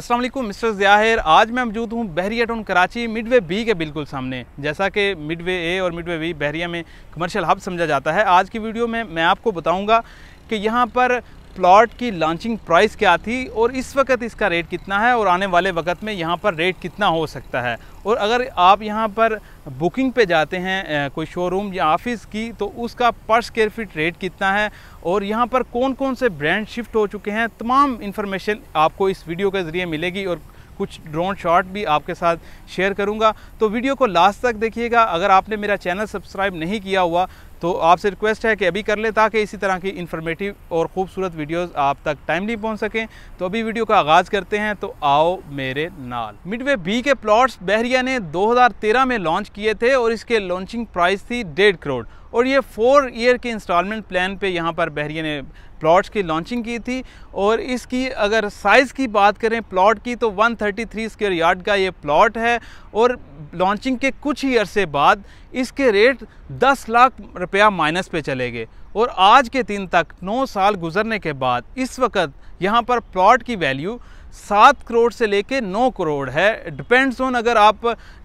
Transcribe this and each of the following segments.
Aslam mister ज़ाहिर आज मैं मौजूद हूँ Bahria town Karachi midway B के बिल्कुल सामने जैसा कि मिडवे ए और मिडवे बी बहरिया में कमर्शियल हब समझा जाता है आज की वीडियो में मैं आपको बताऊँगा कि यहाँ पर प्लॉट की लॉन्चिंग प्राइस क्या थी और इस वक्त इसका रेट कितना है और आने वाले वक्त में यहाँ पर रेट कितना हो सकता है और अगर आप यहाँ पर बुकिंग पे जाते हैं कोई शोरूम या ऑफिस की तो उसका पर स्क्वेयर फीट रेट कितना है और यहाँ पर कौन कौन से ब्रांड शिफ्ट हो चुके हैं तमाम इन्फॉर्मेशन आपको इस वीडियो के ज़रिए मिलेगी और कुछ ड्रोन शॉट भी आपके साथ शेयर करूंगा तो वीडियो को लास्ट तक देखिएगा अगर आपने मेरा चैनल सब्सक्राइब नहीं किया हुआ तो आपसे रिक्वेस्ट है कि अभी कर लें ताकि इसी तरह की इन्फॉर्मेटिव और ख़ूबसूरत वीडियोस आप तक टाइमली पहुंच सकें तो अभी वीडियो का आगाज़ करते हैं तो आओ मेरे नाल मिडवे बी के प्लॉट्स बहरिया ने 2013 में लॉन्च किए थे और इसके लॉन्चिंग प्राइस थी डेढ़ करोड़ और ये फोर ईयर के इंस्टॉलमेंट प्लान पर यहाँ पर बहरिया ने प्लॉट्स की लॉन्चिंग की थी और इसकी अगर साइज़ की बात करें प्लॉट की तो 133 स्क्वायर यार्ड का ये प्लॉट है और लॉन्चिंग के कुछ ही अरसे बाद इसके रेट 10 लाख रुपया माइनस पे चले गए और आज के दिन तक 9 साल गुजरने के बाद इस वक्त यहाँ पर प्लॉट की वैल्यू सात करोड़ से लेके नौ करोड़ है डिपेंड्स ऑन अगर आप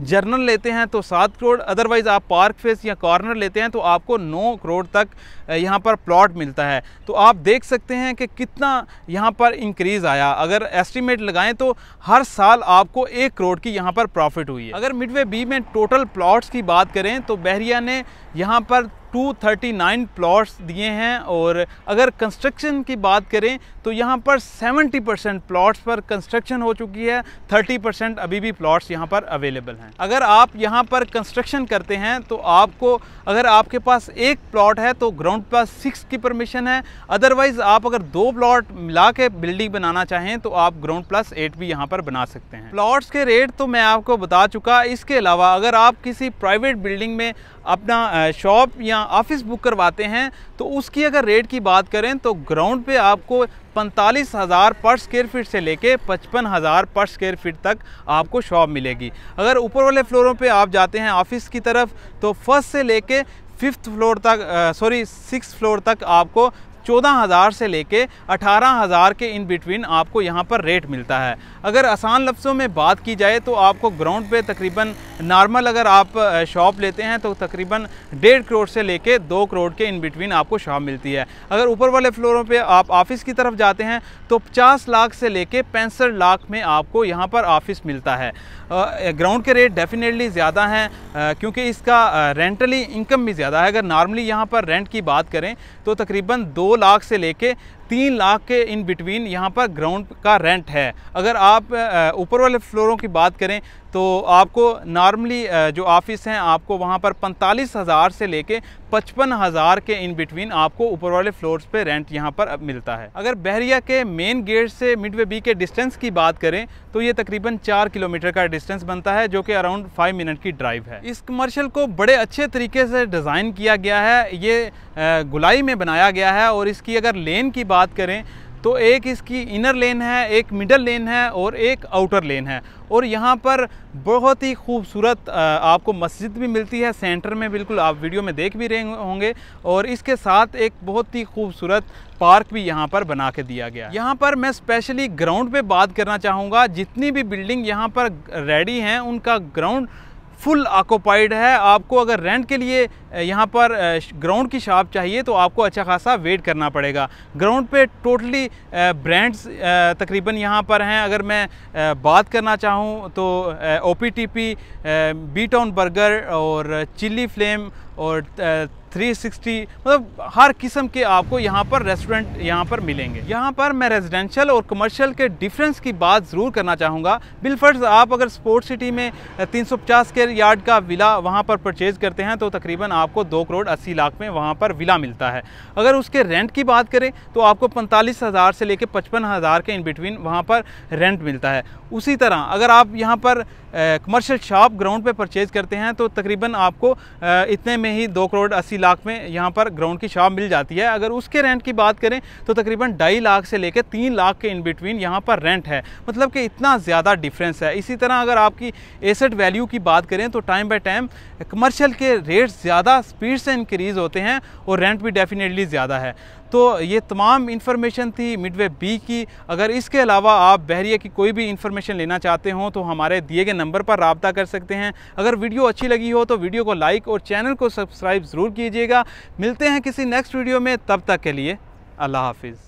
जर्नल लेते हैं तो सात करोड़ अदरवाइज़ आप पार्क फेस या कॉर्नर लेते हैं तो आपको नौ करोड़ तक यहाँ पर प्लॉट मिलता है तो आप देख सकते हैं कि कितना यहाँ पर इंक्रीज़ आया अगर एस्टिमेट लगाएं तो हर साल आपको एक करोड़ की यहाँ पर प्रॉफिट हुई है अगर मिडवे बी में टोटल प्लॉट्स की बात करें तो बहरिया ने यहाँ पर 239 प्लॉट्स दिए हैं और अगर कंस्ट्रक्शन की बात करें तो यहाँ पर 70 परसेंट प्लॉट्स पर कंस्ट्रक्शन हो चुकी है 30 परसेंट अभी भी प्लॉट्स यहाँ पर अवेलेबल हैं अगर आप यहाँ पर कंस्ट्रक्शन करते हैं तो आपको अगर आपके पास एक प्लॉट है तो ग्राउंड प्लस सिक्स की परमिशन है अदरवाइज़ आप अगर दो प्लॉट मिला के बिल्डिंग बनाना चाहें तो आप ग्राउंड प्लस एट भी यहाँ पर बना सकते हैं प्लॉट्स के रेट तो मैं आपको बता चुका इसके अलावा अगर आप किसी प्राइवेट बिल्डिंग में अपना शॉप या ऑफिस बुक करवाते हैं तो उसकी अगर रेट की बात करें तो ग्राउंड पे आपको पैंतालीस हज़ार पर स्क्वेयर फीट से लेके पचपन हज़ार पर स्क्वेयर फीट तक आपको शॉप मिलेगी अगर ऊपर वाले फ्लोरों पे आप जाते हैं ऑफिस की तरफ तो फर्स्ट से लेके फिफ्थ फ्लोर तक सॉरी सिक्स फ्लोर तक आपको चौदह हज़ार से लेके अठारह हज़ार के इन बिटवीन आपको यहाँ पर रेट मिलता है अगर आसान लफ्ज़ों में बात की जाए तो आपको ग्राउंड पे तकरीबन नॉर्मल अगर आप शॉप लेते हैं तो तकरीबन डेढ़ करोड़ से लेके दो करोड़ के इन बिटवीन आपको शॉप मिलती है अगर ऊपर वाले फ्लोरों पे आप ऑफिस की तरफ जाते हैं तो 50 लाख से लेके पैंसठ लाख में आपको यहाँ पर ऑफिस मिलता है ग्राउंड के रेट डेफिनेटली ज़्यादा हैं क्योंकि इसका रेंटली इनकम भी ज़्यादा है अगर नॉर्मली यहाँ पर रेंट की बात करें तो तकरीबन दो लाख से लेके तीन लाख के इन बिटवीन यहाँ पर ग्राउंड का रेंट है अगर आप ऊपर वाले फ्लोरों की बात करें तो आपको नॉर्मली जो ऑफिस हैं आपको वहाँ पर पैंतालीस हज़ार से लेके पचपन हज़ार के इन बिटवीन आपको ऊपर वाले फ्लोर्स पे रेंट यहाँ पर अब मिलता है अगर बहरिया के मेन गेट से मिडवे बी के डिस्टेंस की बात करें तो ये तकरीबन चार किलोमीटर का डिस्टेंस बनता है जो कि अराउंड फाइव मिनट की ड्राइव है इस कमर्शल को बड़े अच्छे तरीके से डिज़ाइन किया गया है ये गुलाई में बनाया गया है और इसकी अगर लेन की बात बात करें तो एक इसकी इनर लेन है एक मिडल लेन है और एक आउटर लेन है और यहाँ पर बहुत ही खूबसूरत आपको मस्जिद भी मिलती है सेंटर में बिल्कुल आप वीडियो में देख भी रहे होंगे और इसके साथ एक बहुत ही खूबसूरत पार्क भी यहाँ पर बना के दिया गया यहाँ पर मैं स्पेशली ग्राउंड पे बात करना चाहूँगा जितनी भी बिल्डिंग यहाँ पर रेडी हैं उनका ग्राउंड फुल आकोपाइड है आपको अगर रेंट के लिए यहाँ पर ग्राउंड की शॉप चाहिए तो आपको अच्छा खासा वेट करना पड़ेगा ग्राउंड पे टोटली ब्रांड्स तकरीबन यहाँ पर हैं अगर मैं बात करना चाहूँ तो O P T P B town burger और चिल्ली फ्लेम और 360 मतलब हर किस्म के आपको यहाँ पर रेस्टोरेंट यहाँ पर मिलेंगे यहाँ पर मैं रेजिडेंशियल और कमर्शियल के डिफरेंस की बात ज़रूर करना चाहूँगा बिलफर्स आप अगर स्पोर्ट सिटी में 350 के यार्ड का विला वहाँ पर परचेज़ करते हैं तो तकरीबन आपको दो करोड़ अस्सी लाख में वहाँ पर विला मिलता है अगर उसके रेंट की बात करें तो आपको पैंतालीस हज़ार से लेकर पचपन हज़ार के इन बिटवीन वहाँ पर रेंट मिलता है उसी तरह अगर आप यहाँ पर कमर्शियल शॉप ग्राउंड पर परचेज़ करते हैं तो तकरीबन आपको इतने में ही दो करोड़ अस्सी लाख में यहाँ पर ग्राउंड की शॉप मिल जाती है अगर उसके रेंट की बात करें तो तकरीबन ढाई लाख से लेकर तीन लाख के इन बिटवीन यहाँ पर रेंट है मतलब कि इतना ज़्यादा डिफरेंस है इसी तरह अगर आपकी एसेट वैल्यू की बात करें तो टाइम बाई टाइम कमर्शल के रेट ज़्यादा स्पीड से इंक्रीज़ होते हैं और रेंट भी डेफिनेटली ज़्यादा है तो ये तमाम इन्फॉर्मेशन थी मिडवे बी की अगर इसके अलावा आप बहरिया की कोई भी इन्फॉर्मेशन लेना चाहते हो तो हमारे दिए गए नंबर पर रबता कर सकते हैं अगर वीडियो अच्छी लगी हो तो वीडियो को लाइक और चैनल को सब्सक्राइब ज़रूर कीजिए कीजिएगा मिलते हैं किसी नेक्स्ट वीडियो में तब तक के लिए अल्लाह हाफिज़